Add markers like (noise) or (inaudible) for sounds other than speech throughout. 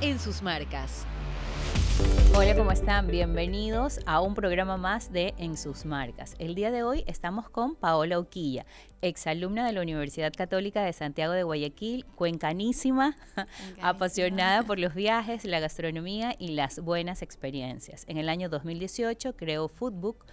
en sus marcas. Hola, ¿cómo están? Bienvenidos a un programa más de En sus marcas. El día de hoy estamos con Paola Oquilla, exalumna de la Universidad Católica de Santiago de Guayaquil, cuencanísima, cuencanísima, apasionada por los viajes, la gastronomía y las buenas experiencias. En el año 2018 creó Foodbook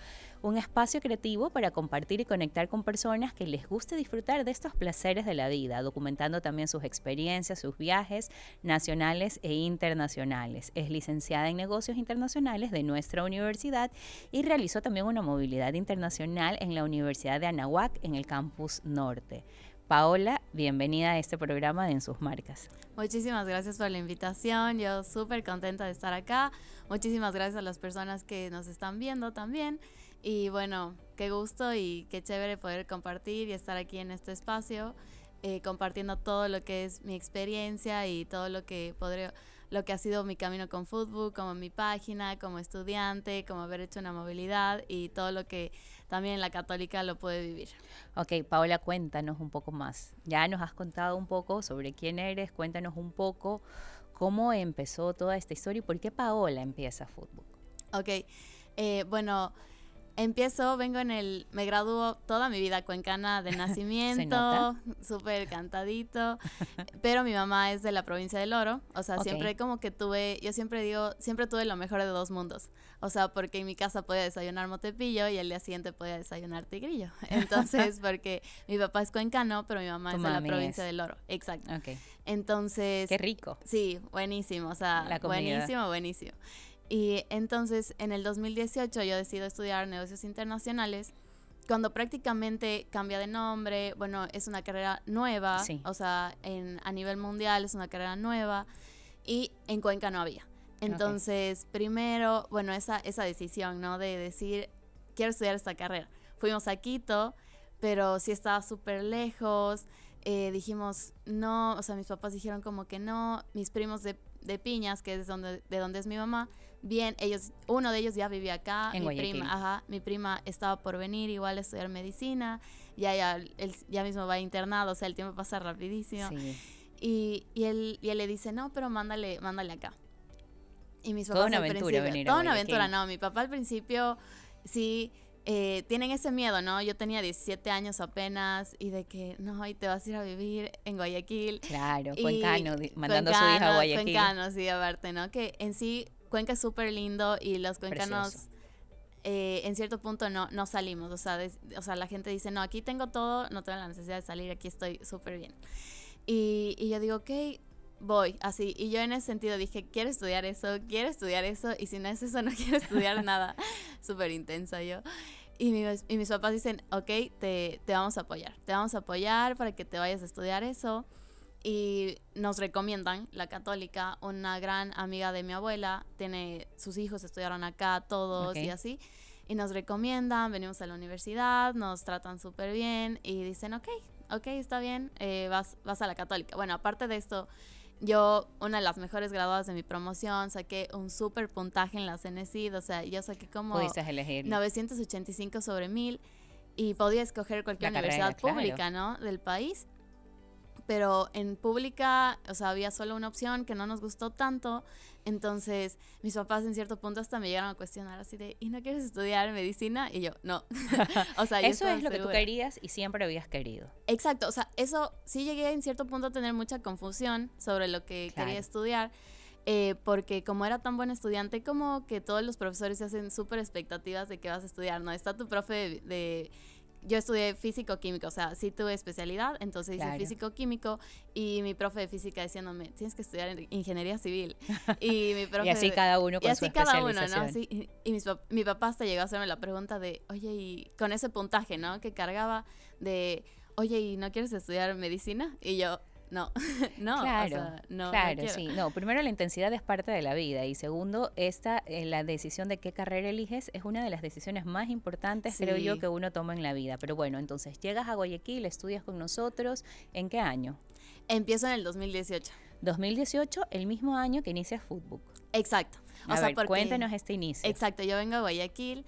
un espacio creativo para compartir y conectar con personas que les guste disfrutar de estos placeres de la vida, documentando también sus experiencias, sus viajes nacionales e internacionales. Es licenciada en negocios internacionales de nuestra universidad y realizó también una movilidad internacional en la Universidad de Anahuac en el campus norte. Paola, bienvenida a este programa de En sus marcas. Muchísimas gracias por la invitación, yo súper contenta de estar acá. Muchísimas gracias a las personas que nos están viendo también. Y bueno, qué gusto y qué chévere poder compartir y estar aquí en este espacio, eh, compartiendo todo lo que es mi experiencia y todo lo que podré, lo que ha sido mi camino con fútbol, como mi página, como estudiante, como haber hecho una movilidad y todo lo que también la católica lo puede vivir. Ok, Paola, cuéntanos un poco más. Ya nos has contado un poco sobre quién eres, cuéntanos un poco cómo empezó toda esta historia y por qué Paola empieza fútbol. Ok, eh, bueno empiezo, vengo en el, me graduó toda mi vida cuencana de (laughs) nacimiento, súper cantadito, pero mi mamá es de la provincia del Oro, o sea, siempre como que tuve, yo siempre digo, siempre tuve lo mejor de dos mundos, o sea, porque en mi casa podía desayunar motepillo y el día siguiente podía desayunar tigrillo, (laughs) entonces, porque mi papá es cuencano, pero mi mamá es de la provincia del Oro, exacto. Okay. Entonces... Qué rico. Sí, buenísimo, o sea, buenísimo, buenísimo. Y entonces en el 2018 yo decido estudiar negocios internacionales, cuando prácticamente cambia de nombre, bueno, es una carrera nueva, o sea, en, a nivel mundial es una carrera nueva, y en Cuenca no había. Entonces, primero, bueno, esa, esa decisión, ¿no? De decir, quiero estudiar esta carrera. Fuimos a Quito, pero sí estaba súper lejos. Eh, dijimos, no, o sea, mis papás dijeron como que no. Mis primos de, de Piñas, que es donde, de donde es mi mamá, Bien, ellos, uno de ellos ya vivía acá, mi prima, ajá, mi prima estaba por venir igual a estudiar medicina, ya ya, ya mismo va internado, o sea, el tiempo pasa rapidísimo. Sí. Y, y, él, le dice, no, pero mándale, mándale acá. Y mis papás Toda una aventura venir aventura, no. Mi papá al principio sí eh, tienen ese miedo, ¿no? Yo tenía 17 años apenas y de que, no, y te vas a ir a vivir en Guayaquil. Claro, Cuencano, mandando a su hija a Guayaquil. Cuencano, sí, aparte, ¿no? Que en sí Cuenca es súper lindo y los cuencanos eh, en cierto punto no, no salimos. O sea, o sea, la gente dice, no, aquí tengo todo, no tengo la necesidad de salir, aquí estoy súper bien. Y, y yo digo, ok, voy, así. Y yo en ese sentido dije, quiero estudiar eso, quiero estudiar eso, y si no es eso, no (laughs) quiero estudiar nada. Súper intensa yo. Y, mis papás dicen, ok, te, te vamos a apoyar, te vamos a apoyar para que te vayas a estudiar eso y nos recomiendan, la católica, una gran amiga de mi abuela, tiene sus hijos, estudiaron acá todos y así, y nos recomiendan, venimos a la universidad, nos tratan súper bien y dicen, ok, ok, está bien, eh, vas, vas a la católica. Bueno, aparte de esto, yo, una de las mejores graduadas de mi promoción, saqué un súper puntaje en la CNCID, e o sea, yo saqué como 985 sobre 1000 y podía escoger cualquier universidad pública, ¿no? Del país pero en pública, o sea, había solo una opción que no nos gustó tanto. Entonces, mis papás en cierto punto hasta me llegaron a cuestionar así de, ¿y no quieres estudiar medicina? Y yo, no. (laughs) o sea, eso es lo que tú querías y siempre habías querido. Exacto, o sea, eso sí llegué en cierto punto a tener mucha confusión sobre lo que quería estudiar. Eh, porque como era tan buen estudiante, como que todos los profesores se hacen súper expectativas de que vas a estudiar, ¿no? Está tu profe de yo estudié físico-químico, o sea, sí tuve especialidad, entonces hice físico-químico y mi profe de física diciéndome, tienes que estudiar ingeniería civil. Y mi (laughs) profe... y así cada uno con y así cada uno, ¿no? y, mi papá hasta llegó a hacerme la pregunta de, oye, y con ese puntaje, ¿no? Que cargaba de, oye, ¿y no quieres estudiar medicina? Y yo, (laughs) no, no, claro, no, claro, sí, no. Primero la intensidad es parte de la vida y segundo esta eh, la decisión de qué carrera eliges es una de las decisiones más importantes creo yo que uno toma en la vida. Pero bueno, entonces llegas a Guayaquil, estudias con nosotros, ¿en qué año? Empiezo en el 2018. 2018, el mismo año que inicias fútbol Exacto. O sea, cuéntanos este inicio. Exacto, yo vengo a Guayaquil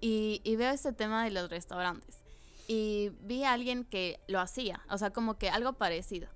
y, y veo este tema de los restaurantes y vi a alguien que lo hacía, o sea, como que algo parecido.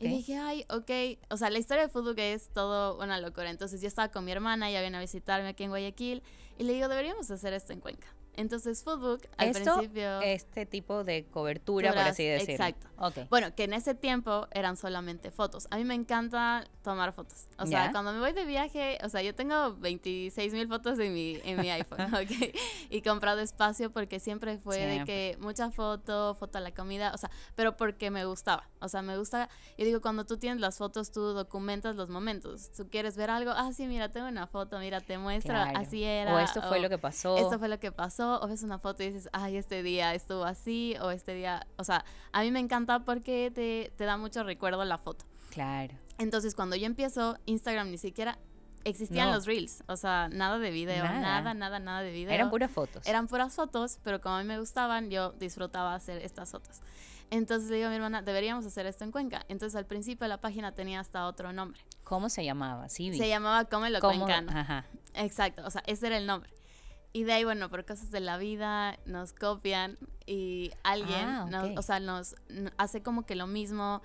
Y dije, ay, ok. O sea, la historia de fútbol que es todo una locura. Entonces yo estaba con mi hermana, ella viene a visitarme aquí en Guayaquil. Y le digo, deberíamos hacer esto en Cuenca. Entonces, Foodbook al Esto, principio. Este tipo de cobertura, por así decirlo. Exacto. Bueno, que en ese tiempo eran solamente fotos. A mí me encanta tomar fotos. O sea, cuando me voy de viaje, o sea, yo tengo 26 mil fotos en mi, en iPhone, (laughs) Y comprado espacio porque siempre fue de que mucha foto, foto a la comida, o sea, pero porque me gustaba. O sea, me gusta. Yo digo, cuando tú tienes las fotos, tú documentas los momentos. Tú quieres ver algo, ah, sí, mira, tengo una foto, mira, te muestra, así era. O esto fue lo que pasó. Esto fue lo que pasó o ves una foto y dices, ay, este día estuvo así o este día, o sea, a mí me encanta porque te, te da mucho recuerdo la foto. Claro. Entonces cuando yo empiezo, Instagram ni siquiera existían los reels, o sea, nada de video, nada. nada. nada, de video. Eran puras fotos. Eran puras fotos, pero como a mí me gustaban, yo disfrutaba hacer estas fotos. Entonces le digo a mi hermana, deberíamos hacer esto en Cuenca. Entonces al principio la página tenía hasta otro nombre. ¿Cómo se llamaba? Sí, Se llamaba Cómelo lo Cuencano. Ajá. Exacto, o sea, ese era el nombre. Y de ahí, bueno, por cosas de la vida, nos copian y alguien, ah, o sea, nos hace como que lo mismo.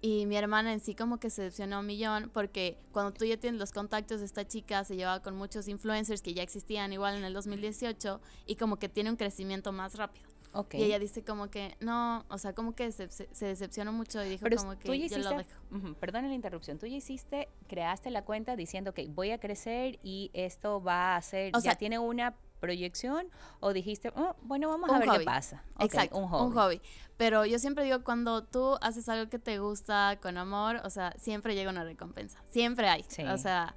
Y mi hermana en sí como que se decepcionó un millón porque cuando tú ya tienes los contactos esta chica, se llevaba con muchos influencers que ya existían igual en el 2018 y como que tiene un crecimiento más rápido. Y ella dice como que no, o sea, como que se, decepcionó mucho y dijo como que yo lo dejo. perdón la interrupción, tú ya hiciste, creaste la cuenta diciendo que voy a crecer y esto va a ser, o sea, tiene una proyección o dijiste, oh, bueno, vamos a ver qué pasa. Exacto, un hobby. un hobby. Pero yo siempre digo, cuando tú haces algo que te gusta con amor, o sea, siempre llega una recompensa, siempre hay. Sí. O sea,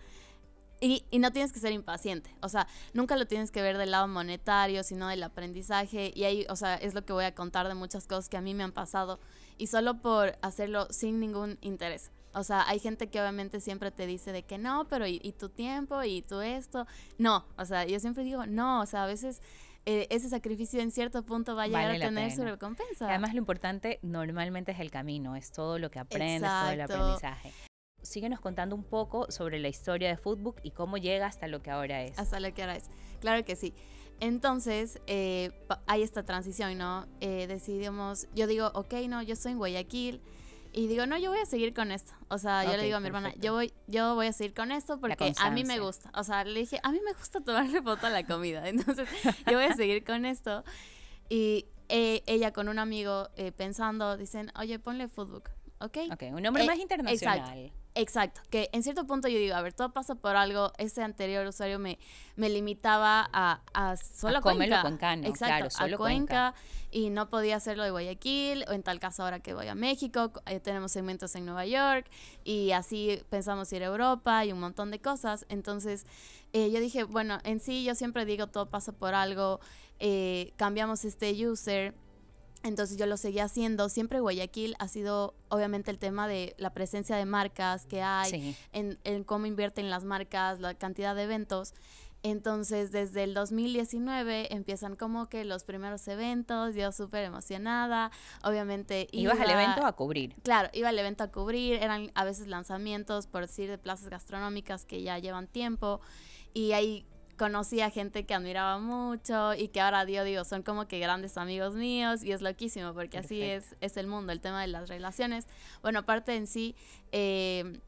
y, y, no tienes que ser impaciente, o sea, nunca lo tienes que ver del lado monetario, sino del aprendizaje. Y ahí, o sea, es lo que voy a contar de muchas cosas que a mí me han pasado y solo por hacerlo sin ningún interés. O sea, hay gente que obviamente siempre te dice de que no, pero y, tu tiempo y tu esto. No, o sea, yo siempre digo no, o sea, a veces eh, ese sacrificio en cierto punto va a llegar a tener su recompensa. además, lo importante normalmente es el camino, es todo lo que aprendes, todo el aprendizaje síguenos contando un poco sobre la historia de fútbol y cómo llega hasta lo que ahora es. Hasta lo que ahora es. Claro que sí. Entonces, eh, hay esta transición, ¿no? Eh, decidimos, yo digo, ok, no, yo soy en Guayaquil. Y digo, no, yo voy a seguir con esto. O sea, yo le digo a mi hermana, yo voy, yo voy a seguir con esto porque a mí me gusta. O sea, le dije, a mí me gusta tomarle foto a la comida. (laughs) Entonces, yo voy a seguir con esto. Y eh, ella con un amigo pensando, dicen, oye, ponle Footbook. ¿ok? Ok, un nombre más internacional. Exacto. Exacto, que en cierto punto yo digo, a ver, todo pasa por algo, ese anterior usuario me, me limitaba a, a solo a Cuenca. Cuencano, claro, solo a Cuenca, y no podía hacerlo de Guayaquil, o en tal caso ahora que voy a México, eh, tenemos segmentos en Nueva York, y así pensamos ir a Europa y un montón de cosas. Entonces, eh, yo dije, bueno, en sí yo siempre digo, todo pasa por algo, eh, cambiamos este user entonces yo lo seguía haciendo. Siempre Guayaquil ha sido, obviamente, el tema de la presencia de marcas que hay, en, cómo invierten las marcas, la cantidad de eventos. Entonces, desde el 2019 empiezan como que los primeros eventos, yo súper emocionada, obviamente... Iba, ¿Ibas al evento a cubrir? Claro, iba al evento a cubrir, eran a veces lanzamientos, por decir, de plazas gastronómicas que ya llevan tiempo, y ahí conocí a gente que admiraba mucho y que ahora Dios digo, son como que grandes amigos míos y es loquísimo porque así es, es el mundo, el tema de las relaciones. Bueno, aparte en sí, eh,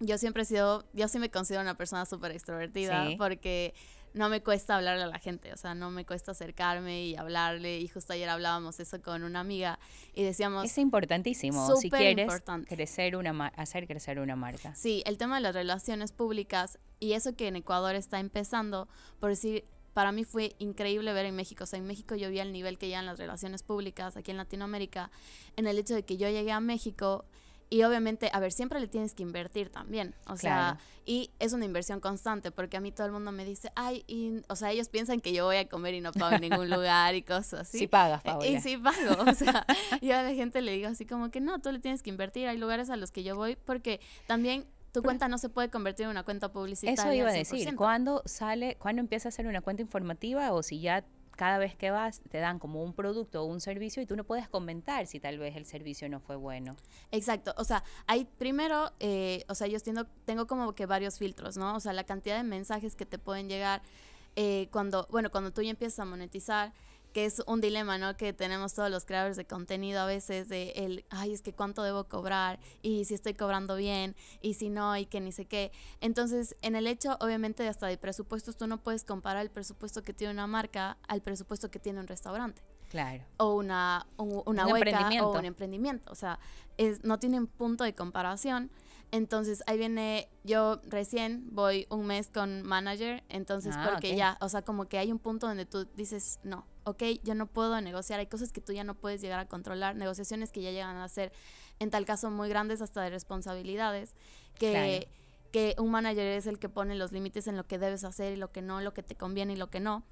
yo siempre he sido, yo sí me considero una persona súper extrovertida porque no me cuesta hablarle a la gente, o sea, no me cuesta acercarme y hablarle. Y justo ayer hablábamos eso con una amiga y decíamos... Es importantísimo, si quieres importante. crecer una hacer crecer una marca. Sí, el tema de las relaciones públicas y eso que en Ecuador está empezando, por decir, para mí fue increíble ver en México. O sea, en México yo vi el nivel que ya en las relaciones públicas aquí en Latinoamérica, en el hecho de que yo llegué a México y obviamente, a ver, siempre le tienes que invertir también. O sea, y es una inversión constante, porque a mí todo el mundo me dice, ay, o sea, ellos piensan que yo voy a comer y no pago en ningún (laughs) lugar y cosas así. Sí pagas, Paola. Y sí pago. O sea, (laughs) yo a la gente le digo así como que no, tú le tienes que invertir. Hay lugares a los que yo voy, porque también tu cuenta no se puede convertir en una cuenta publicitaria. Eso iba a decir. ¿Cuándo sale, cuándo empieza a ser una cuenta informativa o si ya cada vez que vas te dan como un producto o un servicio y tú no puedes comentar si tal vez el servicio no fue bueno. Exacto, o sea, hay primero, eh, o sea, yo tengo, tengo como que varios filtros, ¿no? O sea, la cantidad de mensajes que te pueden llegar eh, cuando, bueno, cuando tú ya empiezas a monetizar que es un dilema, ¿no? Que tenemos todos los creadores de contenido a veces de el, ay, es que cuánto debo cobrar y si estoy cobrando bien y si no y que ni sé qué. Entonces, en el hecho, obviamente, hasta de presupuestos, tú no puedes comparar el presupuesto que tiene una marca al presupuesto que tiene un restaurante. Claro. O una, una un hueca o un emprendimiento. O sea, es, no tienen punto de comparación. Entonces ahí viene, yo recién voy un mes con manager, entonces ah, porque ya, o sea, como que hay un punto donde tú dices, no, ok, yo no puedo negociar, hay cosas que tú ya no puedes llegar a controlar, negociaciones que ya llegan a ser, en tal caso, muy grandes hasta de responsabilidades, que... que un manager es el que pone los límites en lo que debes hacer y lo que no, lo que te conviene y lo que no.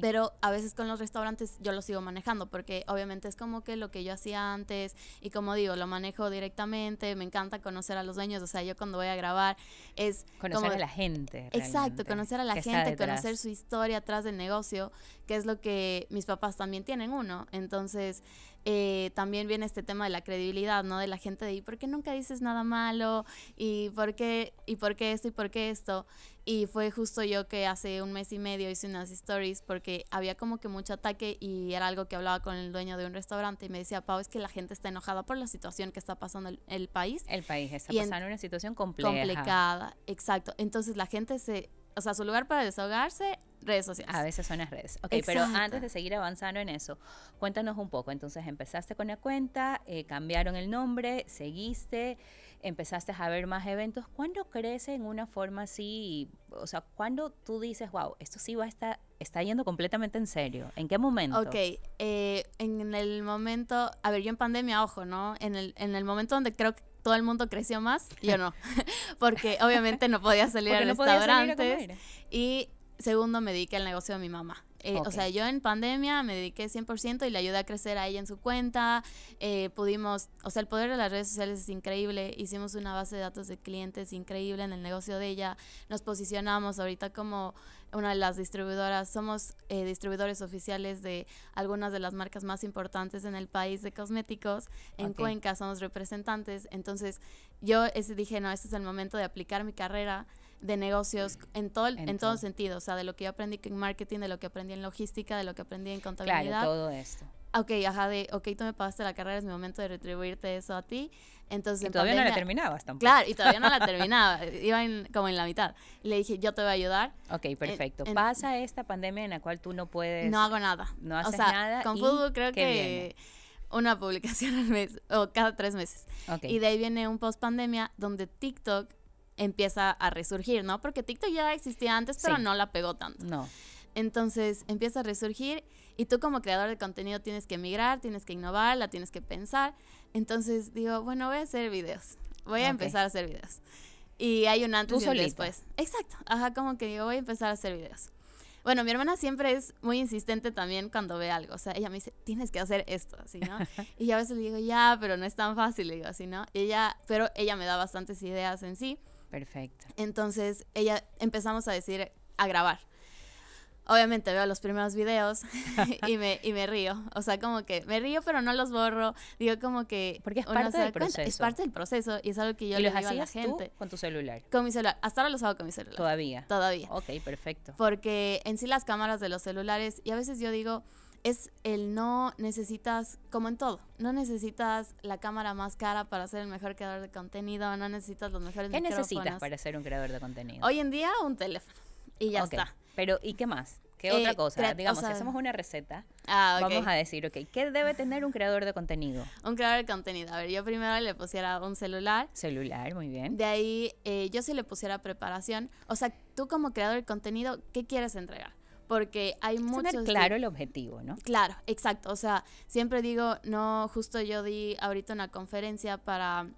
Pero a veces con los restaurantes yo lo sigo manejando porque obviamente es como que lo que yo hacía antes y como digo, lo manejo directamente, me encanta conocer a los dueños, o sea, yo cuando voy a grabar es... Conocer a la gente. Exacto, conocer a la gente, conocer su historia atrás del negocio, que es lo que mis papás también tienen uno. Entonces, eh, también viene este tema de la credibilidad, ¿no? De la gente de, ahí por qué nunca dices nada malo? ¿Y por qué, y por qué esto? ¿Y por qué esto? Y fue justo yo que hace un mes y medio hice unas stories porque había como que mucho ataque y era algo que hablaba con el dueño de un restaurante y me decía, Pau, es que la gente está enojada por la situación que está pasando el, el país. El país está pasando en, una situación compleja. Complicada, exacto. Entonces la gente se, o sea, su lugar para desahogarse redes sociales. A veces son las redes. Ok, pero antes de seguir avanzando en eso, cuéntanos un poco. Entonces empezaste con la cuenta, eh, cambiaron el nombre, seguiste, empezaste a ver más eventos. ¿Cuándo crece en una forma así? O sea, ¿cuándo tú dices, wow, esto sí va a estar, está yendo completamente en serio? ¿En qué momento? Ok, eh, en el momento, a ver, yo en pandemia, ojo, ¿no? En el, en el momento donde creo que todo el mundo creció más, yo no, (laughs) porque obviamente no podía salir a no restaurantes y Segundo, me dediqué al negocio de mi mamá. Eh, o sea, yo en pandemia me dediqué 100% y le ayudé a crecer a ella en su cuenta. Eh, pudimos, o sea, el poder de las redes sociales es increíble. Hicimos una base de datos de clientes increíble en el negocio de ella. Nos posicionamos ahorita como una de las distribuidoras. Somos eh, distribuidores oficiales de algunas de las marcas más importantes en el país de cosméticos. En Cuenca somos representantes. Entonces, yo dije, no, este es el momento de aplicar mi carrera de negocios mm. en todo, en, todo, sentido, o sea, de lo que yo aprendí en marketing, de lo que aprendí en logística, de lo que aprendí en contabilidad. Claro, todo esto. Ok, ajá, de, ok, tú me pagaste la carrera, es mi momento de retribuirte eso a ti. Entonces, y todavía no la terminabas tampoco. Claro, y todavía no la (laughs) terminaba, iba como en la mitad. Le dije, yo te voy a ayudar. Ok, eh, perfecto. Pasa esta pandemia en la cual tú no puedes... No hago nada. No haces o sea, nada. Con fútbol creo que... Una publicación al mes o cada tres meses. Y de ahí viene un post pandemia donde TikTok empieza a resurgir, ¿no? Porque TikTok ya existía antes, pero no la pegó tanto. No. Entonces empieza a resurgir y tú como creador de contenido tienes que emigrar, tienes que innovar, la tienes que pensar. Entonces digo, bueno, voy a hacer videos. Voy a empezar a hacer videos. Y hay un antes y un después. Exacto. Ajá, como que digo, voy a empezar a hacer videos. Bueno, mi hermana siempre es muy insistente también cuando ve algo. O sea, ella me dice, tienes que hacer esto, así, ¿no? (laughs) y yo a veces le digo, ya, pero no es tan fácil, le digo así, ¿no? ella, pero ella me da bastantes ideas en sí. Perfecto. Entonces ella empezamos a decir, a grabar. Obviamente veo los primeros videos (laughs) y, me, y me río. O sea, como que me río, pero no los borro. Digo como que... Porque es parte del proceso. Es parte del proceso y es algo que yo le a la gente. con tu celular? Con mi celular. Hasta ahora los hago con mi celular. Todavía. Todavía. Ok, perfecto. Porque en sí las cámaras de los celulares, y a veces yo digo, es el no necesitas, como en todo, no necesitas la cámara más cara para ser el mejor creador de contenido, no necesitas los mejores ¿Qué necesitas para ser un creador de contenido? Hoy en día un teléfono y ya está. Pero ¿y qué más? ¿Qué otra eh, cosa? Digamos, si hacemos una receta, ah, vamos a decir, ok, ¿qué debe tener un creador de contenido? Un creador de contenido. A ver, yo primero le pusiera un celular. Celular, muy bien. De ahí, eh, yo sí le pusiera preparación. O sea, tú como creador de contenido, ¿qué quieres entregar? porque hay muchos... claro el objetivo, ¿no? Claro, exacto. O sea, siempre digo, no, justo yo di ahorita una conferencia para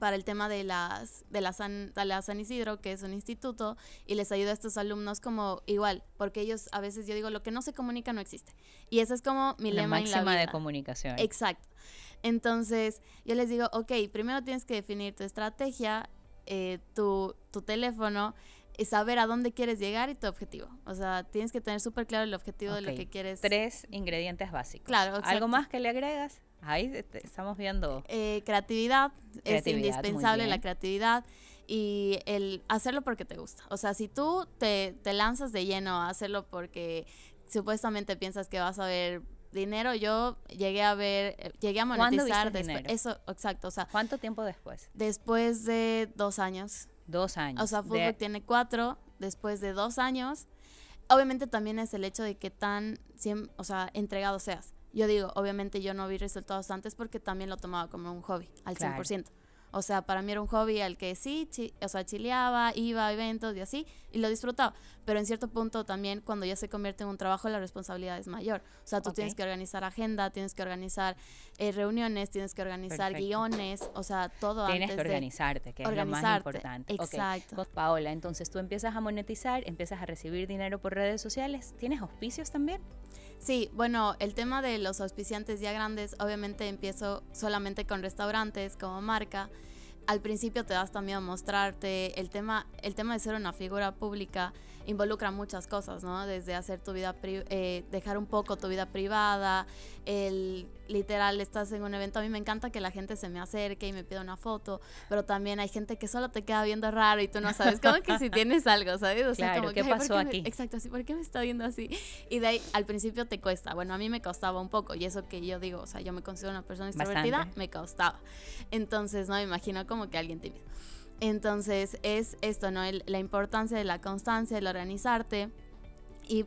para el tema de las de la San, la San Isidro, que es un instituto, y les ayuda a estos alumnos como igual, porque ellos a veces yo digo, lo que no se comunica no existe. Y eso es como mi lema máxima en la vida. de comunicación. Exacto. Entonces, yo les digo, ok, primero tienes que definir tu estrategia, eh, tu, tu teléfono, saber a dónde quieres llegar y tu objetivo. O sea, tienes que tener súper claro el objetivo de lo que quieres. Tres ingredientes básicos. Claro, ¿Algo más que le agregas? Ahí estamos viendo. Eh, creatividad, es indispensable la creatividad y el hacerlo porque te gusta. O sea, si tú te, lanzas de lleno a hacerlo porque supuestamente piensas que vas a ver dinero, yo llegué a ver, eh, llegué a monetizar Eso, exacto. ¿cuánto tiempo después? Después de dos años. Dos años. O sea, fútbol tiene cuatro, después de dos años. Obviamente también es el hecho de que tan, o sea, entregado seas. Yo digo, obviamente yo no vi resultados antes porque también lo tomaba como un hobby, al 100%. O sea, para mí era un hobby al que sí, o sea, chileaba, iba a eventos y así, y lo disfrutaba. Pero en cierto punto también, cuando ya se convierte en un trabajo, la responsabilidad es mayor. O sea, tú tienes que organizar agenda, tienes que organizar eh, reuniones, tienes que organizar guiones, o sea, todo Tienes que organizarte, que es lo más importante. Exacto. Paola, entonces tú empiezas a monetizar, empiezas a recibir dinero por redes sociales, ¿tienes auspicios también? Sí, bueno, el tema de los auspiciantes ya grandes, obviamente empiezo solamente con restaurantes como marca. Al principio te das también a mostrarte el tema, el tema de ser una figura pública involucra muchas cosas, ¿no? Desde hacer tu vida, eh, dejar un poco tu vida privada, el literal, estás en un evento, a mí me encanta que la gente se me acerque y me pida una foto, pero también hay gente que solo te queda viendo raro y tú no sabes, cómo que si tienes algo, ¿sabes? O sea, ¿qué pasó aquí? exacto, así, ¿por qué me está viendo así? Y de ahí, al principio te cuesta, bueno, a mí me costaba un poco, y eso que yo digo, o sea, yo me considero una persona extrovertida, me costaba. Entonces, no, me imagino como que alguien te entonces es esto, ¿no? la importancia de la constancia, el organizarte y,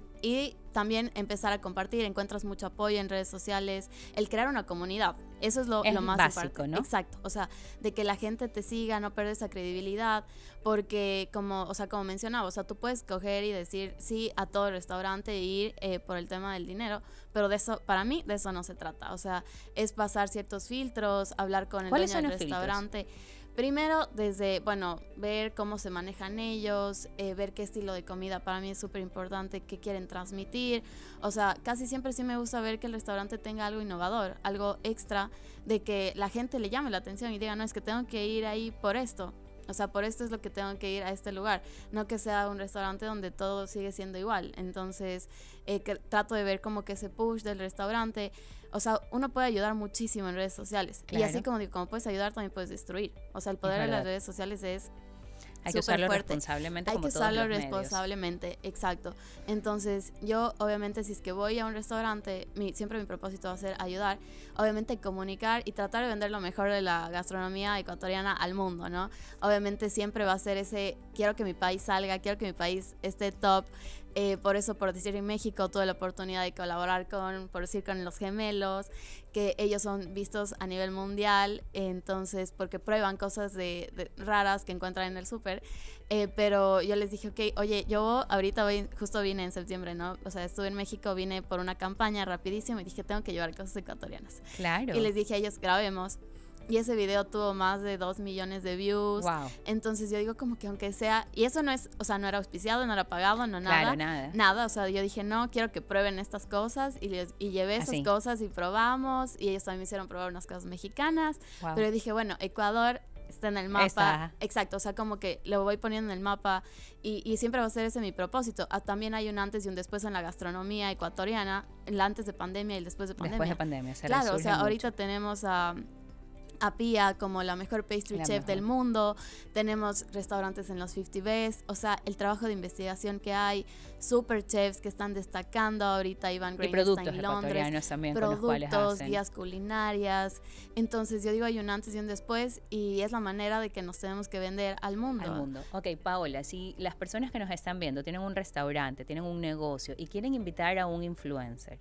también empezar a compartir, encuentras mucho apoyo en redes sociales, el crear una comunidad, eso es lo, más básico, Exacto, o sea, de que la gente te siga, no pierdes la credibilidad, porque como, o sea, como mencionaba, o sea, tú puedes coger y decir sí a todo el restaurante e ir eh, por el tema del dinero, pero de eso, para mí, de eso no se trata, o sea, es pasar ciertos filtros, hablar con el dueño del restaurante. Primero, desde, bueno, ver cómo se manejan ellos, eh, ver qué estilo de comida para mí es súper importante, qué quieren transmitir. O sea, casi siempre sí me gusta ver que el restaurante tenga algo innovador, algo extra, de que la gente le llame la atención y diga, no, es que tengo que ir ahí por esto. O sea, por esto es lo que tengo que ir a este lugar, no que sea un restaurante donde todo sigue siendo igual. Entonces, eh, trato de ver cómo que ese push del restaurante. O sea, uno puede ayudar muchísimo en redes sociales. Y así como como puedes ayudar, también puedes destruir. O sea, el poder de las redes sociales es hay que usarlo fuerte. responsablemente. Hay que usarlo responsablemente, exacto. Entonces, yo obviamente si es que voy a un restaurante, mi, siempre mi propósito va a ser ayudar, obviamente comunicar y tratar de vender lo mejor de la gastronomía ecuatoriana al mundo, ¿no? Obviamente siempre va a ser ese, quiero que mi país salga, quiero que mi país esté top, eh, por eso, por decir en México, tuve la oportunidad de colaborar con, por decir, con los gemelos, que ellos son vistos a nivel mundial, entonces, porque prueban cosas de, raras que encuentran en el súper. Eh, pero yo les dije, ok, oye, yo ahorita voy, justo vine en septiembre, ¿no? O sea, estuve en México, vine por una campaña rapidísimo y dije, tengo que llevar cosas ecuatorianas. Claro. Y les dije a ellos, grabemos. Y ese video tuvo más de 2 millones de views. Wow. Entonces yo digo como que aunque sea, y eso no es, o sea, no era auspiciado, no era pagado, no nada. Claro, nada. Nada, o sea, yo dije, no, quiero que prueben estas cosas y, les, y llevé esas cosas y probamos y ellos también me hicieron probar unas cosas mexicanas. Wow. Pero dije, bueno, Ecuador está en el mapa. Exacto, o sea, como que lo voy poniendo en el mapa y, siempre va a ser ese mi propósito. Ah, también hay un antes y un después en la gastronomía ecuatoriana, el antes de pandemia y el después de pandemia. Después de pandemia, Claro, o sea, ahorita tenemos a a como la mejor pastry chef del mundo, tenemos restaurantes en los 50 Best, o sea, el trabajo de investigación que hay, super chefs que están destacando ahorita, Iván Green y productos está en Londres, también, productos, guías culinarias, entonces yo digo hay un antes y un después y es la manera de que nos tenemos que vender al mundo. Al mundo. Ok, Paola, si las personas que nos están viendo tienen un restaurante, tienen un negocio y quieren invitar a un influencer,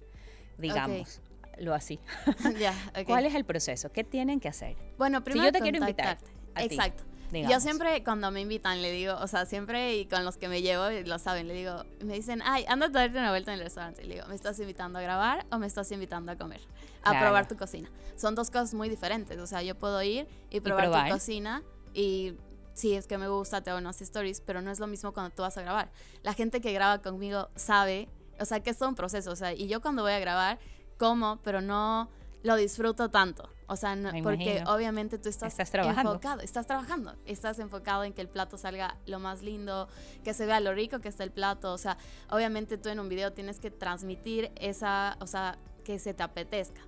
digamos, lo así. (laughs) Ya, ¿Cuál es el proceso? ¿Qué tienen que hacer? Bueno, primero si yo te quiero invitar. Exacto. Yo siempre cuando me invitan le digo, o sea, siempre y con los que me llevo lo saben, le digo, me dicen, ay, anda a darte una vuelta en el restaurante. Le digo, ¿me estás invitando a grabar o me estás invitando a comer? A probar tu cocina. Son dos cosas muy diferentes, o sea, yo puedo ir y probar, tu cocina y sí, es que me gusta, te hago unas stories, pero no es lo mismo cuando tú vas a grabar. La gente que graba conmigo sabe, o sea, que es todo un proceso, o sea, y yo cuando voy a grabar como, pero no lo disfruto tanto. O sea, porque obviamente tú estás, trabajando. enfocado, estás trabajando, estás enfocado en que el plato salga lo más lindo, que se vea lo rico que está el plato. O sea, obviamente tú en un video tienes que transmitir esa, o sea, que se te apetezca.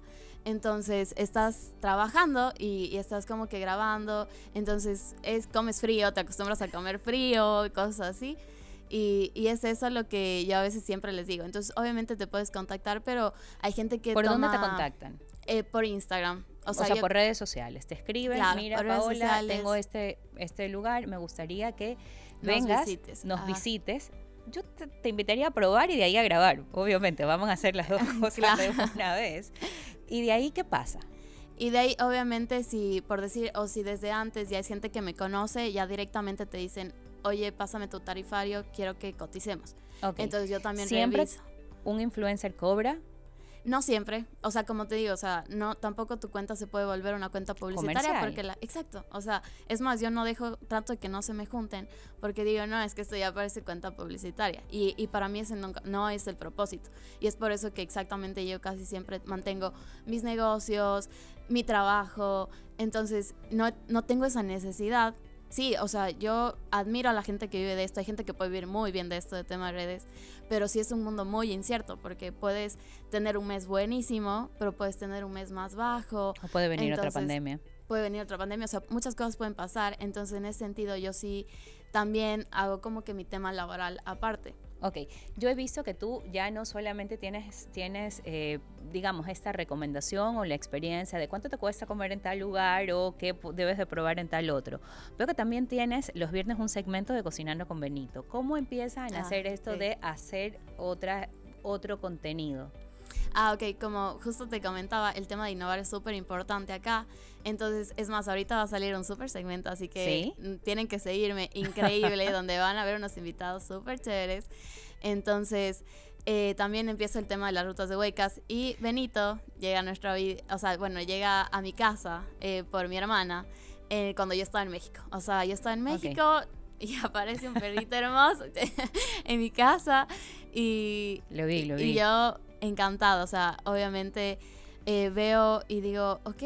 Entonces estás trabajando y, estás como que grabando, entonces es, comes frío, te acostumbras a comer frío y cosas así. Y, es eso lo que yo a veces siempre les digo. Entonces, obviamente te puedes contactar, pero hay gente que... ¿Por dónde te contactan? Eh, por Instagram. O, sea, por redes sociales. Te escriben, mira, Paola, tengo este, este lugar, me gustaría que vengas, nos visites. Yo te, invitaría a probar y de ahí a grabar, obviamente. Vamos a hacer las dos (laughs) cosas de una vez. ¿Y de ahí qué pasa? Y de ahí, obviamente, si por decir, o si desde antes ya hay gente que me conoce, ya directamente te dicen, oye, pásame tu tarifario, quiero que coticemos. Entonces yo también Siempre un influencer cobra no siempre, o sea, como te digo, o sea, no tampoco tu cuenta se puede volver una cuenta publicitaria porque la exacto, o sea, es más yo no dejo trato de que no se me junten porque digo, no, es que esto ya parece cuenta publicitaria y, y para mí ese no, no, es el propósito y es por eso que exactamente yo casi siempre mantengo mis negocios, mi trabajo, entonces no no tengo esa necesidad sí, o sea, yo admiro a la gente que vive de esto, hay gente que puede vivir muy bien de esto, de tema de redes, pero sí es un mundo muy incierto, porque puedes tener un mes buenísimo, pero puedes tener un mes más bajo. O puede venir otra pandemia. Puede venir otra pandemia, o sea, muchas cosas pueden pasar. Entonces, en ese sentido, yo sí también hago como que mi tema laboral aparte. Ok, yo he visto que tú ya no solamente tienes, tienes eh, digamos, esta recomendación o la experiencia de cuánto te cuesta comer en tal lugar o qué debes de probar en tal otro. pero que también tienes los viernes un segmento de Cocinando con Benito. ¿Cómo empiezan a ah, hacer esto de hacer otra, otro contenido? Ah, ok, como justo te comentaba, el tema de innovar es súper importante acá. Entonces, es más, ahorita va a salir un súper segmento, así que tienen que seguirme, increíble, (laughs) donde van a ver unos invitados súper chéveres. Entonces, eh, también empieza el tema de las rutas de huecas y Benito llega a nuestra vida, o sea, bueno, llega a mi casa eh, por mi hermana eh, cuando yo estaba en México. O sea, yo estaba en México. y (laughs) aparece un perrito hermoso (laughs) en mi casa y, lo vi, lo vi. y yo encantado o sea, obviamente eh, veo y digo, ok,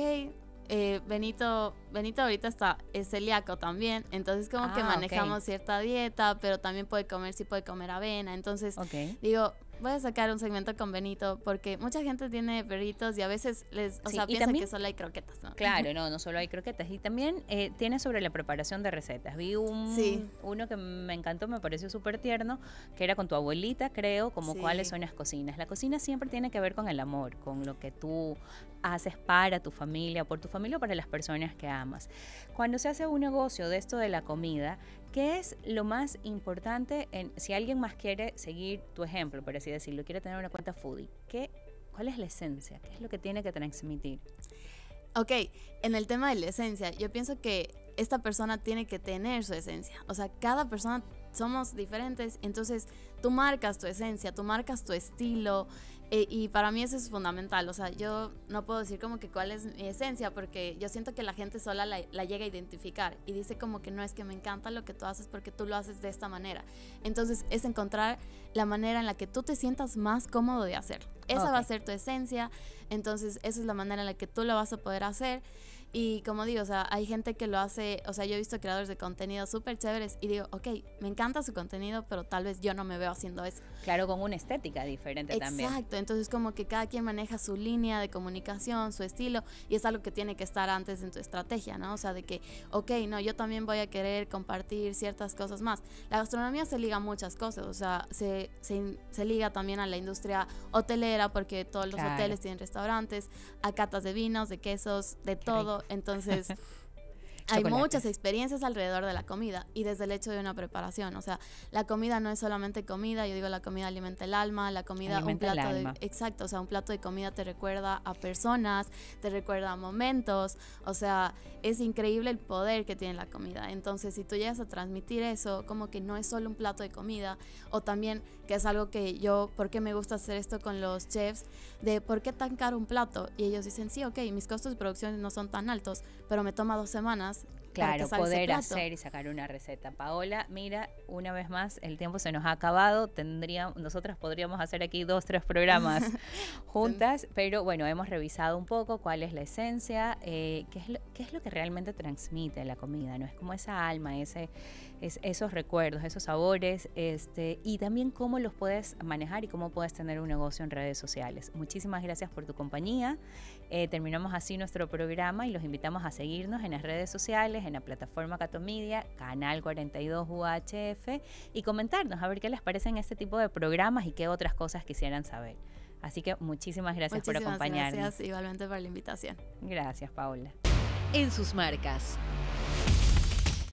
eh, Benito, Benito ahorita está celíaco también, entonces como que ah, manejamos cierta dieta, pero también puede comer, sí puede comer avena, entonces digo, voy a sacar un segmento con Benito porque mucha gente tiene perritos y a veces les, o sea, piensan que solo hay croquetas, ¿no? Claro, (laughs) no, no solo hay croquetas. Y también eh, tiene sobre la preparación de recetas. Vi un, uno que me encantó, me pareció súper tierno, que era con tu abuelita, creo, como cuáles son las cocinas. La cocina siempre tiene que ver con el amor, con lo que tú haces para tu familia, por tu familia o para las personas que amas. Cuando se hace un negocio de esto de la comida, ¿Qué es lo más importante en, si alguien más quiere seguir tu ejemplo, por así decirlo, quiere tener una cuenta foodie? ¿qué, ¿Cuál es la esencia? ¿Qué es lo que tiene que transmitir? Ok, en el tema de la esencia, yo pienso que esta persona tiene que tener su esencia. O sea, cada persona somos diferentes, entonces tú marcas tu esencia, tú marcas tu estilo. Eh, y para mí eso es fundamental, o sea, yo no puedo decir como que cuál es mi esencia, porque yo siento que la gente sola la, llega a identificar y dice como que no es que me encanta lo que tú haces porque tú lo haces de esta manera. Entonces es encontrar la manera en la que tú te sientas más cómodo de hacerlo. Esa va a ser tu esencia, entonces esa es la manera en la que tú lo vas a poder hacer. Y como digo, o sea, hay gente que lo hace, o sea, yo he visto creadores de contenido súper chéveres y digo, ok, me encanta su contenido, pero tal vez yo no me veo haciendo eso. Claro, con una estética diferente también. Exacto, entonces como que cada quien maneja su línea de comunicación, su estilo, y es algo que tiene que estar antes en tu estrategia, ¿no? O sea, de que, ok, no, yo también voy a querer compartir ciertas cosas más. La gastronomía se liga a muchas cosas, o sea, se, se, liga también a la industria hotelera, porque todos los hoteles tienen restaurantes, a catas de vinos, de quesos, de todo. Entonces, (laughs) Hay muchas experiencias alrededor de la comida y desde el hecho de una preparación. O sea, la comida no es solamente comida, yo digo la comida alimenta el alma, la comida, un plato de, Exacto, o sea, un plato de comida te recuerda a personas, te recuerda a momentos. O sea, es increíble el poder que tiene la comida. Entonces, si tú llegas a transmitir eso, como que no es solo un plato de comida, o también que es algo que yo, por qué me gusta hacer esto con los chefs, de por qué tan caro un plato. Y ellos dicen, sí, ok, mis costos de producción no son tan altos, pero me toma dos semanas más Claro, poder hacer y sacar una receta. Paola, mira, una vez más, el tiempo se nos ha acabado. Tendría, nosotras podríamos hacer aquí dos, tres programas (laughs) juntas, pero bueno, hemos revisado un poco cuál es la esencia, eh, qué, es lo, que realmente transmite la comida, ¿no? Es como esa alma, ese, esos recuerdos, esos sabores, este, y también cómo los puedes manejar y cómo puedes tener un negocio en redes sociales. Muchísimas gracias por tu compañía. Eh, terminamos así nuestro programa y los invitamos a seguirnos en las redes sociales en la plataforma Catomedia, Canal 42 UHF, y comentarnos a ver qué les parecen este tipo de programas y qué otras cosas quisieran saber. Así que muchísimas gracias por acompañarnos. Gracias igualmente por la invitación. Gracias, Paula. En sus marcas.